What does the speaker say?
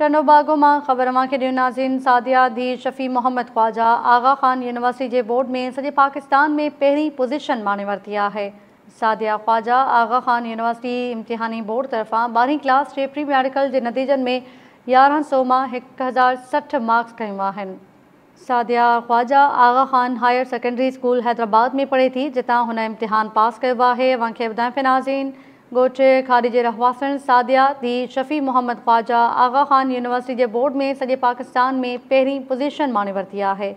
टनोबागो में ख़बर मां खे ॾियो नाज़िन सादिया दी शफ़ी मोहम्मद ख्वाजा आगा ख़ान यूनिवर्सिटी के बोर्ड में सजे पाकिस्तान में पहिरीं पोजिशन माने वरती है सादिया ख्वाजा आगा ख़ान यूनिवर्सिटी इम्तिहानी बोर्ड तरफा ॿारहीं क्लास के प्री मेडिकल के नतीजन में यारह सौ में एक हज़ार सठ मार्क्स क्यों आहिनि Sadia Khwaja Aga Khan higher secondary school Hyderabad में पढ़े थी जिता हुन इम्तिहान पास कयो आहे तव्हांखे ॿुधाए नाज़ीन ॻोठ खारिज रहवासन सादिया धीउ शफ़ी मोहम्मद ख़्वाजा आगा ख़ान यूनिवर्सिटी के बोर्ड में सजे पाकिस्तान में पहिरीं पोज़ीशन माने वरती है